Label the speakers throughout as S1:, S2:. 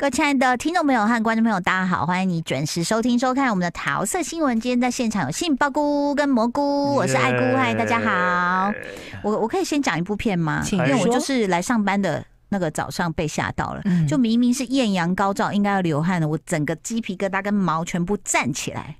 S1: 各位亲爱的听众朋友和观众朋友，大家好，欢迎你准时收听收看我们的桃色新闻。今天在现场有杏鲍菇跟蘑菇，我是爱菇，大家好。我我可以先讲一部片吗？请愿，我就是来上班的那个早上被吓到了，就明明是艳阳高照，应该要流汗的，我整个鸡皮疙瘩跟毛全部站起来，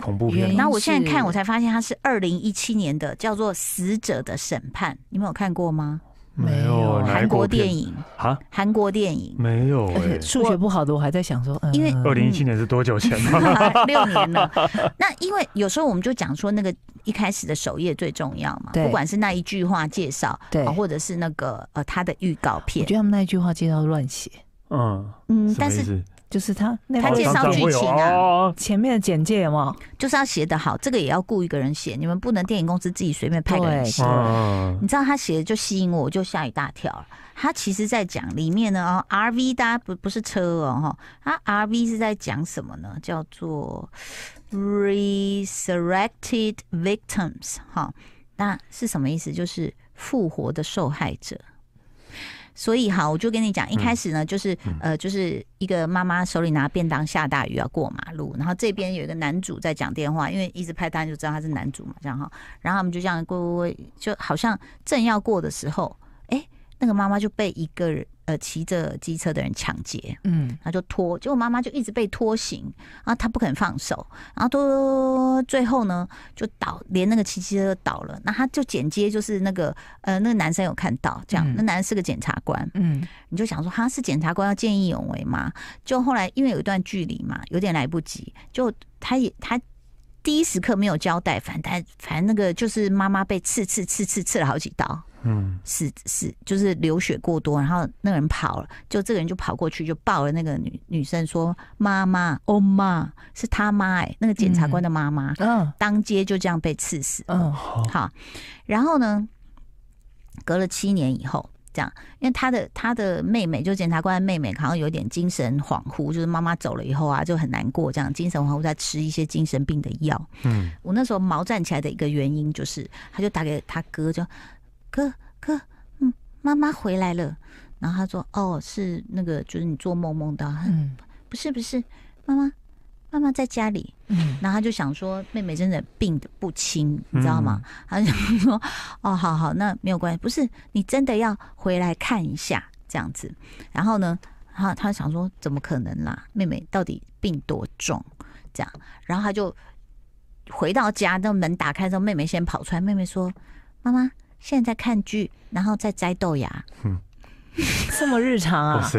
S2: 恐怖片。然后我现在看，我才
S1: 发现它是二零一七年的，叫做《死者的审判》，你们有看过吗？
S2: 没有韩国电影啊？
S1: 韩国电影
S2: 没有哎。数
S1: 学不好的我还在想说，因为二零一七年
S2: 是多久前嘛？
S1: 六年了。那因为有时候我们就讲说，那个一开始的首页最重要嘛，不管是那一句话介绍，对，或者是那个呃他的预告片，我觉得他们那一句话介
S3: 绍乱写。
S2: 嗯嗯，但是
S1: 就是他，他介绍剧情啊，前面的简介有有？就是要写的好，这个也要雇一个人写，你们不能电影公司自己随便拍人写。你知道他写的就吸引我，我就吓一大跳他其实在讲里面呢，哦，RV 大家不不是车哦，哈，他 r v 是在讲什么呢？叫做 Resurrected Victims，哈，那是什么意思？就是复活的受害者。所以哈，我就跟你讲，一开始呢，就是呃，就是一个妈妈手里拿便当，下大雨要过马路，然后这边有一个男主在讲电话，因为一直拍单就知道他是男主嘛，这样哈，然后他们就这样过过过，就好像正要过的时候。那个妈妈就被一个呃骑着机车的人抢劫，嗯，他就拖，结果妈妈就一直被拖行，然后他不肯放手，然后拖，最后呢就倒，连那个骑机车倒了，那他就剪接就是那个呃那个男生有看到，这样，那男是个检察官，嗯，你就想说他是检察官要见义勇为嘛？就后来因为有一段距离嘛，有点来不及，就他也他。第一时刻没有交代，反但反正那个就是妈妈被刺刺刺刺刺了好几刀，嗯，死死就是流血过多，然后那个人跑了，就这个人就跑过去就抱了那个女女生说妈妈，哦妈，是他妈哎，那个检察官的妈妈，嗯，当街就这样被刺死，嗯好，然后呢，隔了七年以后。这样，因为他的他的妹妹，就检察官的妹妹，好像有点精神恍惚，就是妈妈走了以后啊，就很难过，这样精神恍惚，在吃一些精神病的药。嗯，我那时候毛站起来的一个原因就是，他就打给他哥，就哥哥，嗯，妈妈回来了。然后他说，哦，是那个，就是你做梦梦到，嗯，不是不是，妈妈，妈妈在家里。然后他就想说，妹妹真的病的不轻，你知道吗？他就说，哦，好好，那没有关系，不是你真的要回来看一下这样子。然后呢，他他想说，怎么可能啦？妹妹到底病多重？这样，然后他就回到家，那门打开之后，妹妹先跑出来。妹妹说，妈妈现在在看剧，然后在摘豆芽。
S2: 嗯，
S1: 这么日常啊。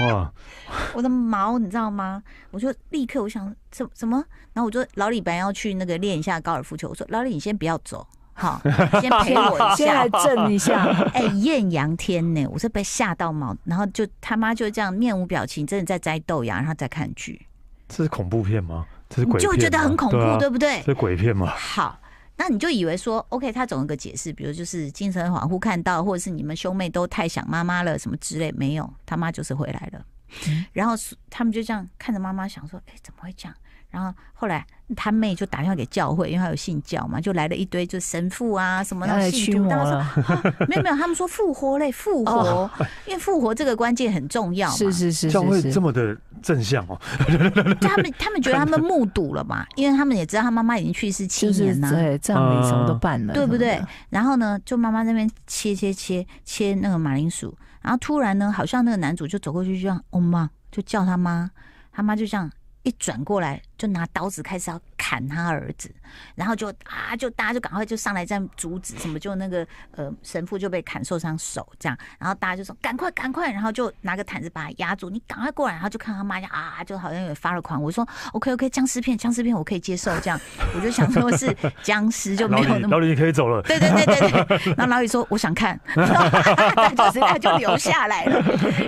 S1: 哇！我的毛，你知道吗？我就立刻我想什什么，然后我就老李本来要去那个练一下高尔夫球，我说老李你先不要走，好，先陪我一下，先来震一下。哎，艳阳天呢？我是被吓到毛，然后就他妈就这样面无表情，真的在摘豆芽，然后再看剧。
S2: 这是恐怖片吗？这是鬼片我就觉得很恐怖，对不对？这鬼片吗？好。
S1: 那你就以为说，OK，他总有个解释，比如就是精神恍惚看到，或者是你们兄妹都太想妈妈了什么之类，没有，他妈就是回来了，然后他们就这样看着妈妈，想说，哎，怎么会这样？然后后来他妹就打电话给教会，因为他有信教嘛，就来了一堆就神父啊什么的，驱啊、没有没有，他们说复活类 复活，因为复活这个关键很重要嘛。是是是，教会这么
S2: 的正向哦。
S1: 他们他们觉得他们目睹了嘛，因为他们也知道他妈妈已经去世七年了，对，样子什么都办了，对不对？然后呢，就妈妈那边切切切切那个马铃薯，然后突然呢，好像那个男主就走过去，就让哦妈就叫他妈，他妈就这样一转过来。就拿刀子开始要砍他儿子，然后就啊，就大家就赶快就上来这样阻止，什么就那个呃神父就被砍受伤手这样，然后大家就说赶快赶快，然后就拿个毯子把他压住，你赶快过来，然后就看他妈就啊，就好像有发了狂。我说 OK OK，僵尸片僵尸片我可以接受这样，我就想说是僵尸就没有那么老
S2: 李你可以走了，对对对对
S1: 对。然后老李说我想看，就是他就留下来了。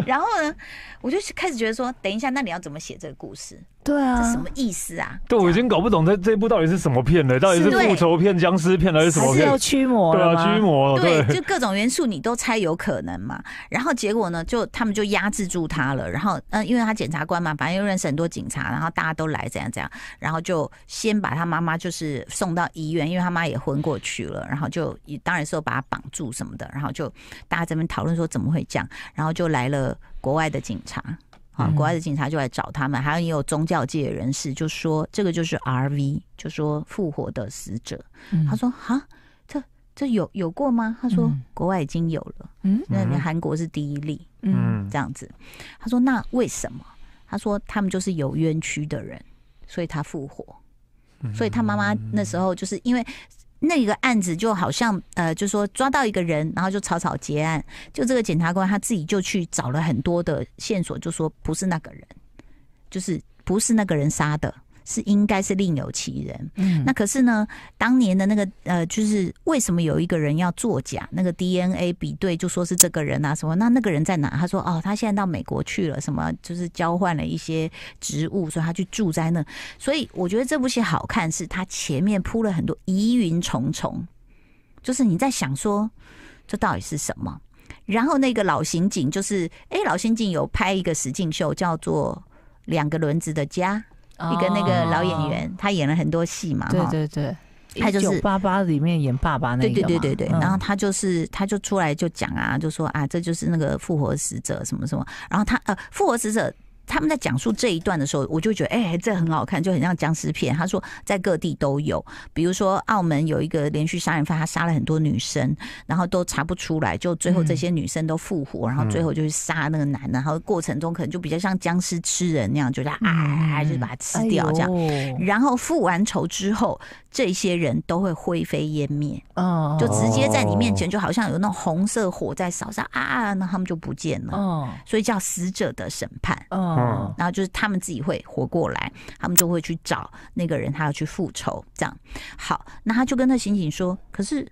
S1: 然后呢，我就开始觉得说，等一下，那你要怎么写这个故事？对啊，这什么意思？是啊，
S2: 对，我已经搞不懂这这部到底是什么片了，到底是复仇片、僵尸片还是什么？是要驱魔对啊，驱魔对，就
S1: 各种元素你都猜有可能嘛。然后结果呢，就他们就压制住他了。然后嗯，因为他检察官嘛，反正又认识很多警察，然后大家都来，怎样怎样。然后就先把他妈妈就是送到医院，因为他妈也昏过去了。然后就当然说把他绑住什么的。然后就大家这边讨论说怎么会这样，然后就来了国外的警察。啊！国外的警察就来找他们，还有也有宗教界人士就说这个就是 R V，就说复活的死者。他说：“哈，这这有有过吗？”他说：“国外已经有了，
S3: 嗯，那韩
S1: 国是第一例，嗯，这样子。”他说：“那为什么？”他说：“他们就是有冤屈的人，所以他复活，所以他妈妈那时候就是因为。”那一个案子就好像，呃，就说抓到一个人，然后就草草结案。就这个检察官他自己就去找了很多的线索，就说不是那个人，就是不是那个人杀的。是应该是另有其人，嗯，那可是呢，当年的那个呃，就是为什么有一个人要作假？那个 DNA 比对就说是这个人啊，什么？那那个人在哪？他说哦，他现在到美国去了，什么？就是交换了一些植物，所以他去住在那。所以我觉得这部戏好看，是他前面铺了很多疑云重重，就是你在想说这到底是什么？然后那个老刑警就是，哎，老刑警有拍一个实境秀，叫做《两个轮子的家》。
S2: 一个那个老演员，
S1: 他演了很多戏嘛，对对对，他就是《八八》里面演爸爸那个，对对对对对，然后他就是他就出来就讲啊，就说啊，这就是那个复活使者什么什么，然后他呃，复活使者。他们在讲述这一段的时候，我就觉得哎，这很好看，就很像僵尸片。他说在各地都有，比如说澳门有一个连续杀人犯，他杀了很多女生，然后都查不出来，就最后这些女生都复活，然后最后就去杀那个男的，然后过程中可能就比较像僵尸吃人那样，就他啊就把它吃掉这样，然后复完仇之后，这些人都会灰飞烟灭，哦，就直接在你面前就好像有那种红色火在烧上啊，那他们就不见了，哦，所以叫死者的审判，哦。嗯，然后就是他们自己会活过来，他们就会去找那个人，他要去复仇。这样，好，那他就跟那刑警说：“可是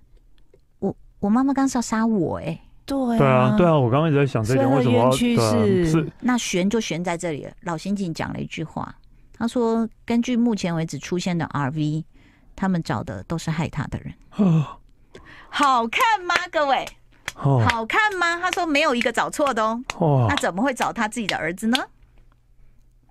S1: 我我妈妈刚是要杀我，哎，对，啊，对啊，
S2: 我刚刚一直在想这个，为什么要是？
S1: 那悬就悬在这里了。老刑警讲了一句话，他说：根据目前为止出现的 R V，他们找的都是害他的人。哦，好看吗，各位？哦，好看吗？他说没有一个找错的哦。哦，那怎么会找他自己的儿子呢？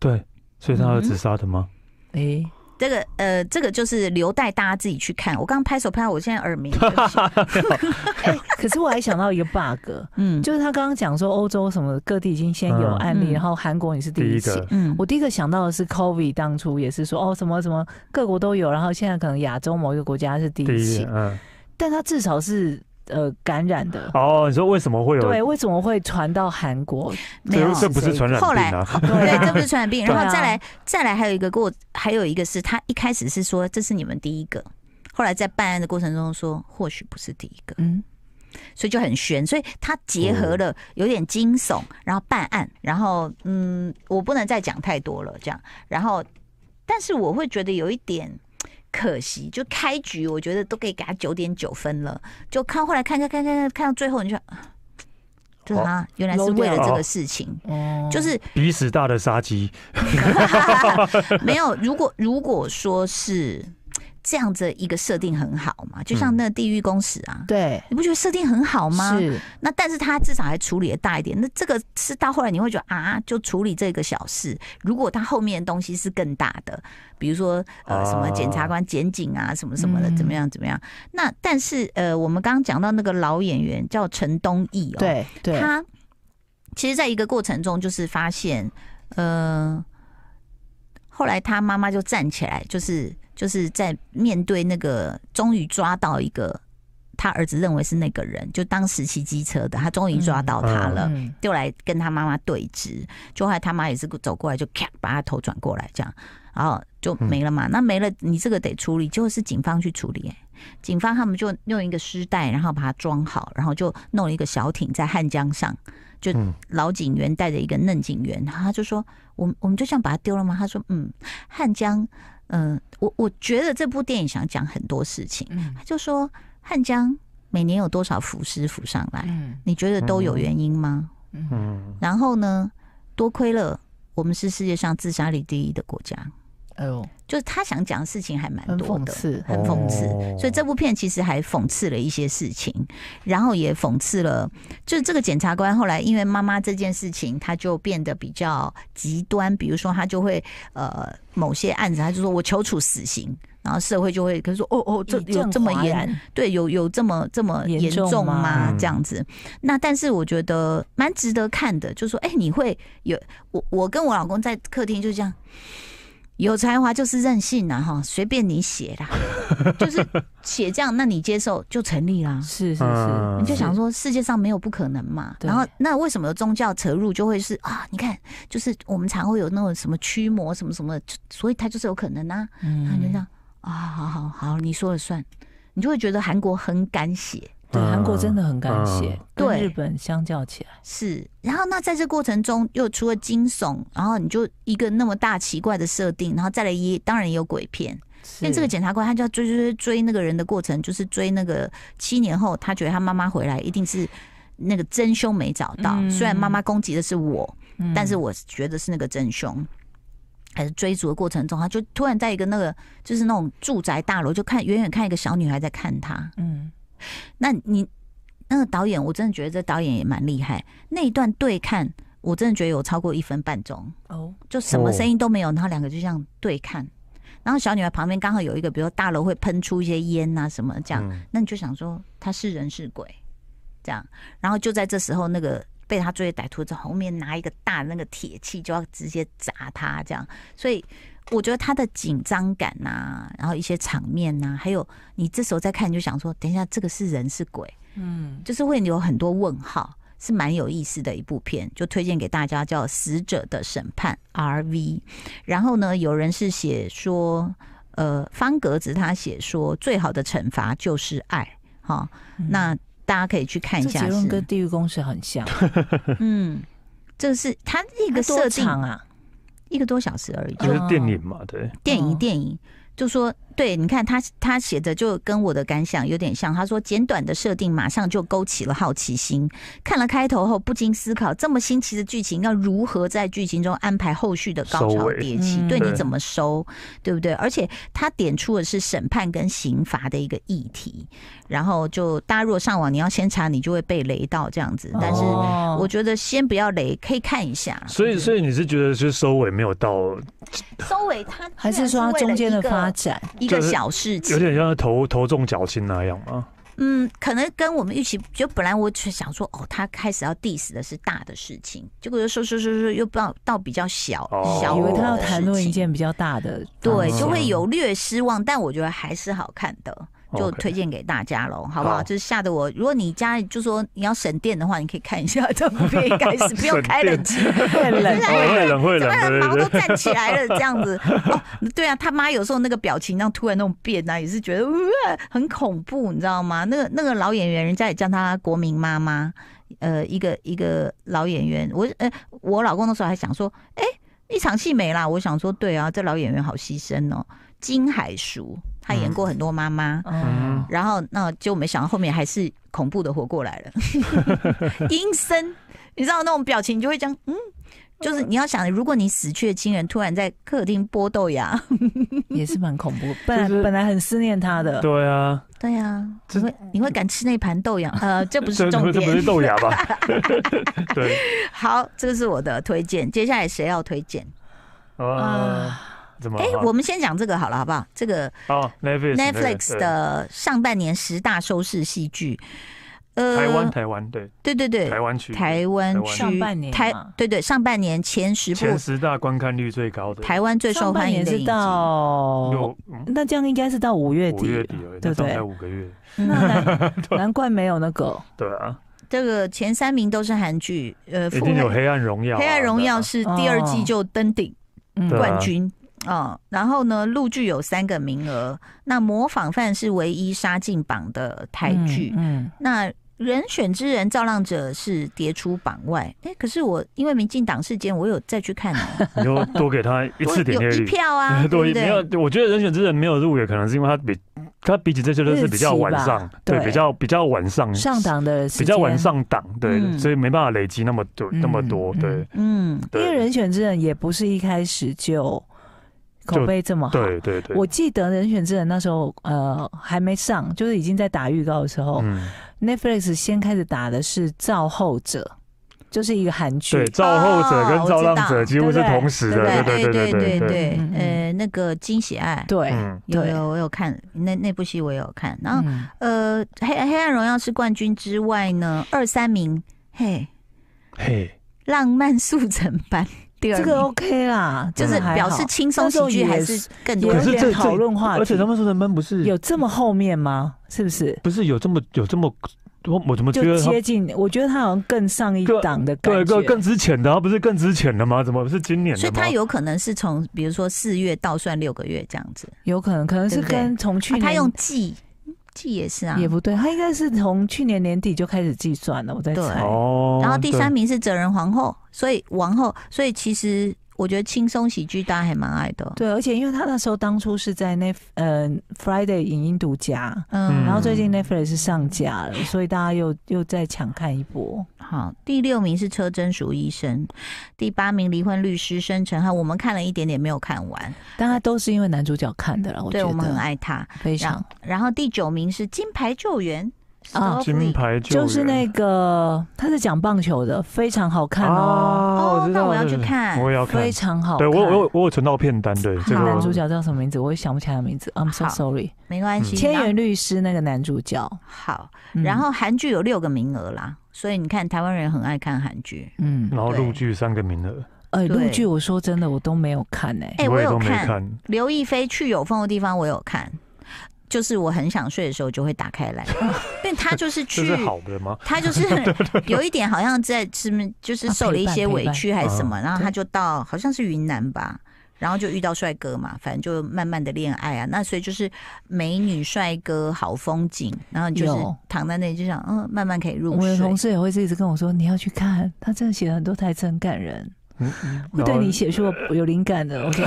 S2: 对，所以他儿子杀的吗？
S3: 哎，
S1: 这个呃，这个就是留待大家自己去看。我刚刚拍手拍，我现在耳鸣。
S3: 可是我还想到一个 bug，嗯，就是他刚刚讲说欧洲什么各地已经先有案例，然后韩国也是第一个，嗯，我第一个想到的是 COVID 当初也是说哦什么什么各国都有，然后现在可能亚洲某一个国家是第一起。嗯，但他至少是。呃，感染的
S2: 哦，你说为什么会有？对，为
S3: 什么会传到韩国？没有，
S2: 这不是传染病啊！
S1: 对，这不是传染病。然后再来，再来还有一个过，还有一个是，他一开始是说这是你们第一个，后来在办案的过程中说或许不是第一个，嗯，所以就很悬。所以他结合了有点惊悚，然后办案，然后嗯，我不能再讲太多了，这样。然后，但是我会觉得有一点。可惜，就开局我觉得都可以给他九点九分了。就看后来看看下，看看看到最后，你就，就哈，原来是为了这个事情，就是
S2: 彼此大的杀机。
S1: 没有，如果如果说是。这样子一个设定很好嘛，就像那《地狱公使》啊，对，你不觉得设定很好吗？是。那但是他至少还处理的大一点，那这个是到后来你会觉得啊，就处理这个小事。如果他后面的东西是更大的，比如说呃什么检察官检警啊，什么什么的，怎么样怎么样。那但是呃，我们刚刚讲到那个老演员叫陈东义，哦，对，他其实在一个过程中就是发现，呃，后来他妈妈就站起来，就是。就是在面对那个，终于抓到一个他儿子认为是那个人，就当时骑机车的，他终于抓到他了，就来跟他妈妈对峙。就后来他妈也是走过来，就咔把他头转过来这样，然后就没了嘛。那没了，你这个得处理，就是警方去处理。警方他们就用一个尸袋，然后把它装好，然后就弄了一个小艇在汉江上，就老警员带着一个嫩警员，他就说：，我我们就这样把他丢了吗？他说：，嗯，汉江。嗯，我我觉得这部电影想讲很多事情。他就说汉江每年有多少浮尸浮上来？嗯，你觉得都有原因吗？嗯，然后呢，多亏了我们是世界上自杀率第一的国家。哎呦，就是他想讲的事情还蛮多的，很讽刺，很讽刺。所以这部片其实还讽刺了一些事情，然后也讽刺了，就是这个检察官后来因为妈妈这件事情，他就变得比较极端。比如说，他就会呃某些案子，他就说我求处死刑，然后社会就会跟说哦哦，这有这么严？对，有有这么这么严重吗？这样子。那但是我觉得蛮值得看的，就是说，哎，你会有我我跟我老公在客厅就这样。有才华就是任性呐，哈，随便你写啦，就是写这样，那你接受就成立啦。是是是，你就想说世界上没有不可能嘛。然后那为什么宗教扯入就会是啊？你看，就是我们常会有那种什么驱魔什么什么，所以它就是有可能呐。嗯，就这样啊，好好好，你说了算，你就会觉得韩国很敢写。对韩国真的很感谢，跟日本相较起来是。然后那在这过程中，又除了惊悚，然后你就一个那么大奇怪的设定，然后再来一，当然也有鬼片。因为这个检察官他就要追追追追那个人的过程，就是追那个七年后他觉得他妈妈回来一定是那个真凶没找到。虽然妈妈攻击的是我，但是我觉得是那个真凶。还是追逐的过程中，他就突然在一个那个就是那种住宅大楼，就看远远看一个小女孩在看他，嗯。那你，那个导演，我真的觉得这导演也蛮厉害。那一段对看，我真的觉得有超过一分半钟哦，就什么声音都没有，然后两个就这样对看，然后小女孩旁边刚好有一个，比如说大楼会喷出一些烟啊什么这样，那你就想说他是人是鬼这样，然后就在这时候，那个被他追的歹徒在后面拿一个大那个铁器就要直接砸他这样，所以。我觉得他的紧张感呐，然后一些场面呐，还有你这时候再看，就想说，等一下这个是人是鬼，嗯，就是会有很多问号，是蛮有意思的一部片，就推荐给大家，叫《死者的审判》R V。然后呢，有人是写说，呃，方格子他写说，最好的惩罚就是爱，哈，那大家可以去看一下。结论跟《
S3: 地狱公》司》很像，
S2: 嗯，
S1: 这是他那个设场啊。一个多小时而已，就是电
S2: 影嘛，对。
S1: 电影电影，就说。对，你看他他写的就跟我的感想有点像。他说简短的设定马上就勾起了好奇心，看了开头后不禁思考：这么新奇的剧情要如何在剧情中安排后续的高潮迭起？对你怎么收？对不对？而且他点出的是审判跟刑罚的一个议题。然后就大家如果上网，你要先查，你就会被雷到这样子。但是我觉得先不要雷，可以看一下。
S2: 所以，所以你是觉得是收尾没有到
S1: 收尾，他还是说他中间的发展？一个小事情，有点
S2: 像头头重脚轻那样吗？
S1: 嗯，可能跟我们预期，就本来我想说，哦，他开始要 diss 的是大的事情，结果说说说
S3: 说，又不要到比较小小。以为他要谈论一件比较大的，对，就会有略
S1: 失望，但我觉得还是好看的。就推荐给大家喽，好不好？就是吓得我，如果你家就说你要省电的话，你可以看一下，就部必开始不用开冷气，变冷，变冷，
S2: 毛都站起来了，这样子。
S1: 对啊，他妈有时候那个表情，让突然那种变啊，也是觉得很恐怖，你知道吗？那个那个老演员，人家也叫他国民妈妈，呃，一个一个老演员。我呃，我老公的时候还想说，哎，一场戏没啦，我想说，对啊，这老演员好牺牲哦，金海淑。他演过很多妈妈，然后那就没想到后面还是恐怖的活过来了，阴森，你知道那种表情就会讲，嗯，就是你要想，如果你死去的亲人突然在客厅剥豆芽，也是蛮
S2: 恐怖。
S3: 本本来很思念他的，对啊，对啊，你会你会敢吃那盘豆芽？呃，这不是重点，这不是豆芽
S2: 吧？对，
S3: 好，这个是我的
S1: 推荐，接下来谁要推荐？
S2: 啊。哎，我们先
S1: 讲这个好了，好不好？这个
S2: 哦、Netflix 的
S1: 上半年十大收视戏剧，呃，台湾台湾对对对对台湾区台湾区上半年台对对上半
S3: 年前十前十
S2: 大观看率最高的台湾最受欢迎的影集，
S3: 那这样应该是到五月底五月底对不对？五
S2: 个月，
S3: 难怪没
S1: 有那个。对啊，这个前三名都是韩剧，呃，一定有《黑
S2: 暗荣耀》，《黑暗荣耀》是第二季就
S1: 登顶冠军。哦，然后呢？陆剧有三个名额，那模仿范是唯一杀进榜的台剧。嗯，那人选之人造浪者是跌出榜外。哎，可是我因为民进党事件，我有再去看。
S2: 你就多给他一次点票力票啊！对，没有，我觉得人选之人没有入也可能是因为他比他比起这些都是比较晚上，对，比较比较晚上上档的比较晚上档，对，所以没办法累积那么多那么多，对，
S3: 嗯，因为人选之人也不是一开始就。
S2: 口碑这么好，对对对，我
S3: 记得《人选之人》那时候呃还没上，就是已经在打预告的时候，Netflix 先开始打的是《造后者》，就是一个韩剧，《对，《造后者》跟《造浪者》几乎是同时的，对对对对对呃，那个《惊喜爱》对，
S2: 有
S1: 有我有看那那部戏我有看，然后呃《黑黑暗荣耀》是冠军之外呢二三名，嘿嘿，《浪漫速成
S3: 班》。这个 OK 啦，就是表示轻松数据还是更多是讨论话题。而且他们说的闷不是有这么后面吗？是不是？
S2: 不是有这么有这么我我怎么觉得接
S3: 近？我觉得他好像更上一档的感觉。对，更更
S2: 值钱的不是更值钱的吗？怎么是今年？所以他
S1: 有可能是从比如说四月倒算六个月这样子，
S3: 有可能可能是跟从去年他用季。计也是啊，也不对，他应该是从去年年底就开始计算了。我在查，
S2: 然后第三名
S3: 是哲仁皇后，所以王后，所以其实。我觉得轻松喜剧大家还蛮爱的，对，而且因为他那时候当初是在那呃 Friday 影音独家，嗯，然后最近 Netflix 是上架了，所以大家又又再抢看一波。好，第六名是车真淑医生，第
S1: 八名离婚律师申成哈，我们看了一点点，没有看完，
S3: 但他都是因为男主角看的了，我觉得我们很爱
S1: 他，非常。然后第九名是金牌救援。
S3: 金牌就是那个，他是讲棒球的，非常好看哦。哦，那我要去看，我也要看，非常好。对我，我
S2: 我有存到片单。对，这个男主
S3: 角叫什么名字？我也想不起来名字。I'm so sorry，没关系。千元律师那个男主角。好，然后韩
S1: 剧有六个名额啦，所以你看台湾人很爱看韩剧。
S2: 嗯，然后陆剧三个名额。哎，陆剧，
S1: 我
S3: 说真的，我都没有看哎。
S2: 哎，我有看。
S1: 刘亦菲去有风的地方，我有看。就是我很想睡的时候，就会打开来，因为他就是去，他就是 有一点好像在是就是受了一些委屈还是什么，然后他就到好像是云南吧，然后就遇到帅哥嘛，反正就慢慢的恋爱啊，那所以就是美女帅哥好风景，然后就是躺在那里就想
S3: 嗯慢慢可以入睡。我的同事也会一直跟我说你要去看，他真的写了很多台词很感人。会对你写作有灵感的。OK，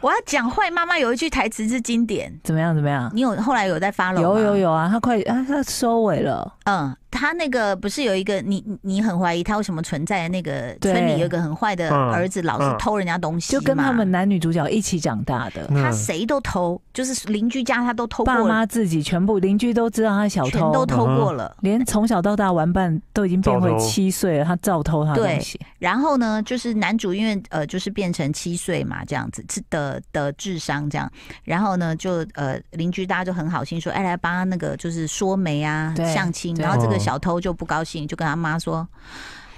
S3: 我要讲坏妈妈有一句台
S1: 词是经典，
S3: 怎么样？怎么样？你有后来有在发了？有有有啊，他快啊，他收尾了。
S1: 嗯。他那个不是有一个你你很怀疑他为什么存在的那个村里有一个很
S3: 坏的儿子，老是偷人家东西，就跟他们男女主角一起长大的。他谁都偷，就是邻居家他都偷，爸妈自己全部邻居都知道他小偷，都偷过了，连从小到大玩伴都已经变回七岁了，他照偷他东西。然后呢，就
S1: 是男主因为呃就是变成七岁嘛，这样子的的智商这样，然后呢就呃邻居大家就很好心说，哎来帮他那个就是说媒啊相亲，然后这个。小偷就不高兴，就跟他妈说：“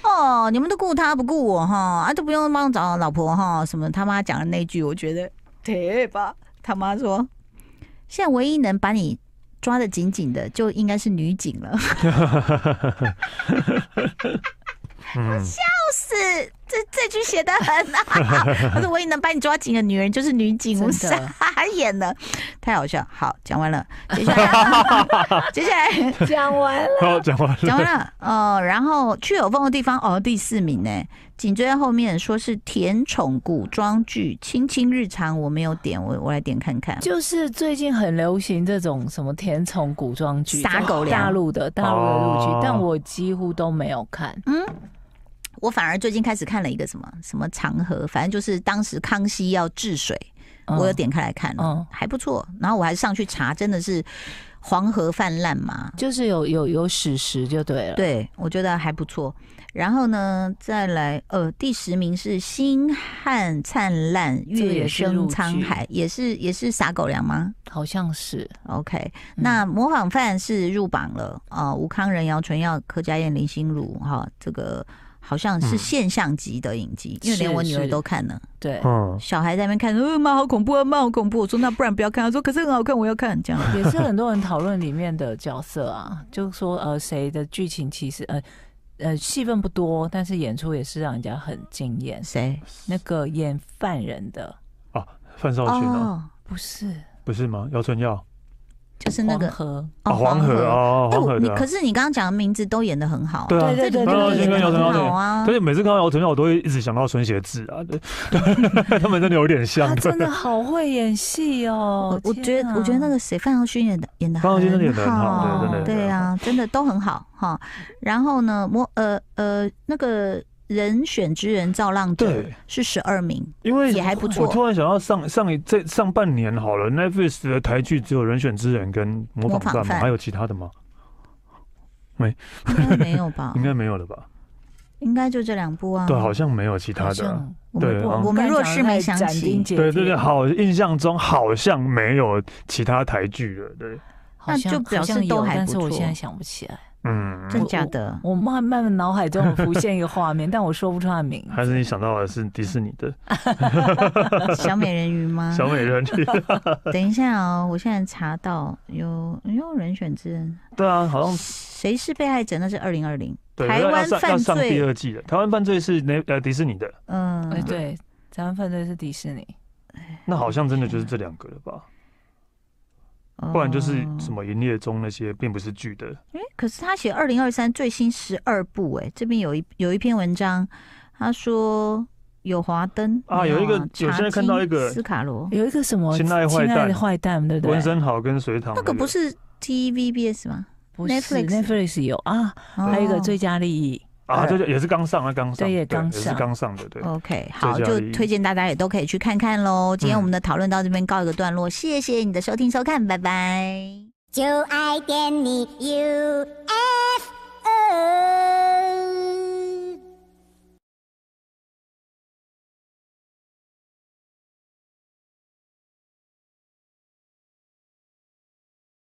S1: 哦，你们都顾他不顾我哈，啊，都不用帮我找老婆哈。”什么他妈讲的那句，我觉得，对吧？他妈说：“现在唯一能把你抓的紧紧的，就应该是女警了。
S2: ”我笑
S1: 死，这这句写的很好，他说：“唯一能把你抓紧的女人，就是女警，我是？”演的太好笑，好讲完了，接下
S2: 来，接下来
S1: 讲
S3: 完
S2: 了，讲完了，讲完了，
S1: 呃，然后去有风的地方哦，第四名呢，紧追在后面，说是甜宠古装剧《亲亲日常》，我没有点，我我来点看看，就
S3: 是最近很流行这种什么甜宠古装剧，撒狗粮，大陆的大陆的剧，但我几乎都没有看，嗯，我反而最近开始看了一个什
S1: 么什么长河，反正就是当时康熙要治水。我有点开来看了，还不错。然后我还上去查，真的是黄河泛滥嘛？就是有有有史实就对了。对，我觉得还不错。然后呢，再来呃，第十名是星汉灿烂，月升沧海，也是也是撒狗粮吗？好
S3: 像是。
S1: OK，那模仿范是入榜了啊？吴康、仁、姚纯耀、柯佳燕、林心如哈，这个。好像是现象级的影
S3: 集，因为连我女儿都看了。对，小孩在那边看，呃，妈好恐怖啊，妈好恐怖！我说那不然不要看，他说可是很好看，我要看。这样也是很多人讨论里面的角色啊，就说呃谁的剧情其实呃呃戏份不多，但是演出也是让人家很惊艳。谁？那个演犯人的
S2: 啊？范少群？哦，不是，不是吗？姚春耀。
S1: 就是那个河，
S2: 黄河哦，黄河你可是你刚
S1: 刚讲的名字都演的很好，对对对对对对对，好啊。
S2: 每次看到姚晨，我都会一直想到孙协志啊，对他们真的有点像。他真的
S1: 好会演戏哦，我觉得，我觉得那个谁，范晓萱演的
S2: 演的，范晓萱真的演的很好，对
S1: 啊，真的都很好哈。然后呢，魔呃呃那个。人选之人造浪对是十二名，因为也还不错。我突
S2: 然想到上上一这上半年好了，Netflix 的台剧只有《人选之人》跟《模仿犯》，还有其他的吗？没，应该没有吧？应该没有了吧？
S1: 应该就这两部啊？对，好
S2: 像没有其他的。对，我们若是没
S3: 想起，对对对，
S2: 好，印象中好像没有其他台剧了。对，
S3: 那就表示都还不错。我现在想不起来。
S2: 嗯，真假的，
S3: 我慢慢的脑海中浮现一个画面，但我说不出它名。
S2: 还是你想到的是迪士尼的，小美人鱼吗？小美人鱼。
S3: 等
S1: 一下哦，我现在查到有，有人选之。对啊，好像。谁
S3: 是被害者？那是二零二零。台湾犯罪要上第
S2: 二季的。台湾犯罪是哪？呃，迪士尼的。
S3: 嗯，对，台湾犯罪是迪士尼。
S2: 那好像真的就是这两个了吧？不然就是什么营业中那些并不是剧的。
S3: 哎，可是他
S1: 写二零二三最新十二部哎，这边有一有一篇文章，他说有华灯啊，有一个我现在看到一个斯卡罗，有一个什么亲爱的
S2: 坏蛋，对对，温森豪跟隋棠，那个不
S3: 是 TVBS 吗？不是 Netflix
S2: 有啊，还有一个最
S3: 佳利益。啊，就也
S2: 是刚上啊，刚上，对，也刚上，刚上的，对。OK，
S1: 好，就推荐大家也都可以去看看喽。今天我们的讨论到这边告一个段落，谢谢你的收听收看，拜拜。就爱点你 UFO。